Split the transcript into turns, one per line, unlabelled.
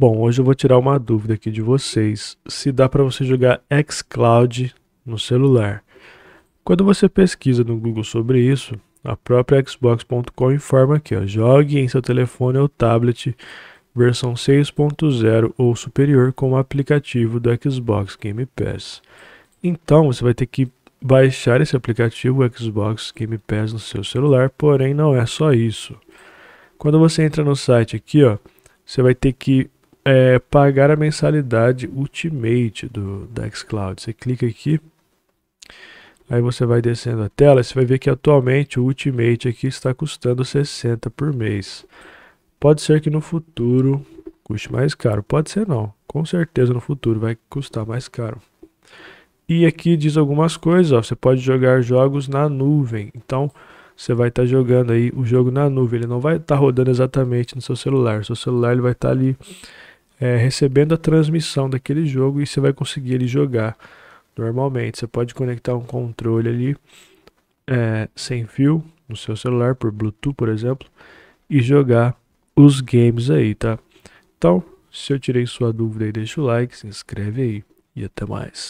Bom, hoje eu vou tirar uma dúvida aqui de vocês, se dá para você jogar xCloud no celular. Quando você pesquisa no Google sobre isso, a própria Xbox.com informa que ó, jogue em seu telefone ou tablet versão 6.0 ou superior com o aplicativo do Xbox Game Pass. Então você vai ter que baixar esse aplicativo Xbox Game Pass no seu celular, porém não é só isso. Quando você entra no site aqui, ó, você vai ter que é, pagar a mensalidade Ultimate do, DexCloud. Você clica aqui, aí você vai descendo a tela, você vai ver que atualmente o Ultimate aqui está custando 60 por mês. Pode ser que no futuro custe mais caro, pode ser não, com certeza no futuro vai custar mais caro. E aqui diz algumas coisas, ó, você pode jogar jogos na nuvem, então você vai estar tá jogando aí o jogo na nuvem, ele não vai estar tá rodando exatamente no seu celular, o seu celular ele vai estar tá ali é, recebendo a transmissão daquele jogo e você vai conseguir ele jogar normalmente. Você pode conectar um controle ali é, sem fio no seu celular por Bluetooth, por exemplo, e jogar os games aí, tá? Então, se eu tirei sua dúvida aí, deixa o like, se inscreve aí e até mais.